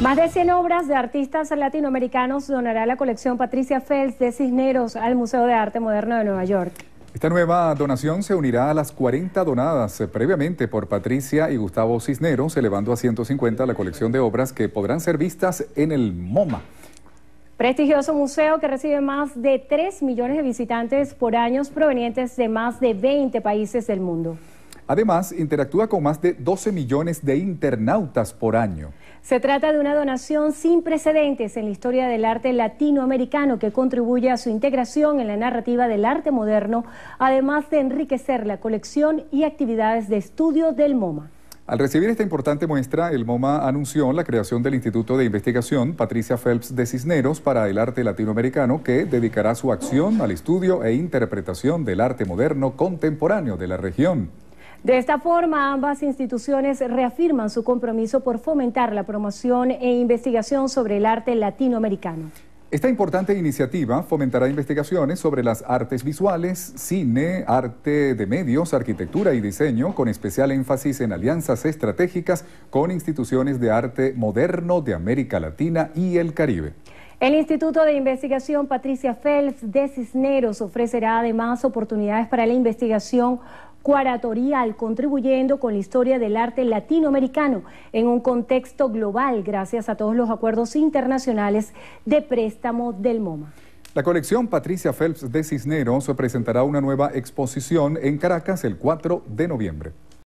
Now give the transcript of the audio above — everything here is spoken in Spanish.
Más de 100 obras de artistas latinoamericanos donará la colección Patricia Fels de Cisneros al Museo de Arte Moderno de Nueva York. Esta nueva donación se unirá a las 40 donadas eh, previamente por Patricia y Gustavo Cisneros, elevando a 150 la colección de obras que podrán ser vistas en el MoMA. Prestigioso museo que recibe más de 3 millones de visitantes por año provenientes de más de 20 países del mundo. Además, interactúa con más de 12 millones de internautas por año. Se trata de una donación sin precedentes en la historia del arte latinoamericano que contribuye a su integración en la narrativa del arte moderno, además de enriquecer la colección y actividades de estudio del MoMA. Al recibir esta importante muestra, el MoMA anunció la creación del Instituto de Investigación Patricia Phelps de Cisneros para el Arte Latinoamericano, que dedicará su acción al estudio e interpretación del arte moderno contemporáneo de la región. De esta forma, ambas instituciones reafirman su compromiso por fomentar la promoción e investigación sobre el arte latinoamericano. Esta importante iniciativa fomentará investigaciones sobre las artes visuales, cine, arte de medios, arquitectura y diseño, con especial énfasis en alianzas estratégicas con instituciones de arte moderno de América Latina y el Caribe. El Instituto de Investigación Patricia Fels de Cisneros ofrecerá además oportunidades para la investigación Cuaratorial, contribuyendo con la historia del arte latinoamericano en un contexto global gracias a todos los acuerdos internacionales de préstamo del MoMA. La colección Patricia Phelps de Cisneros presentará una nueva exposición en Caracas el 4 de noviembre.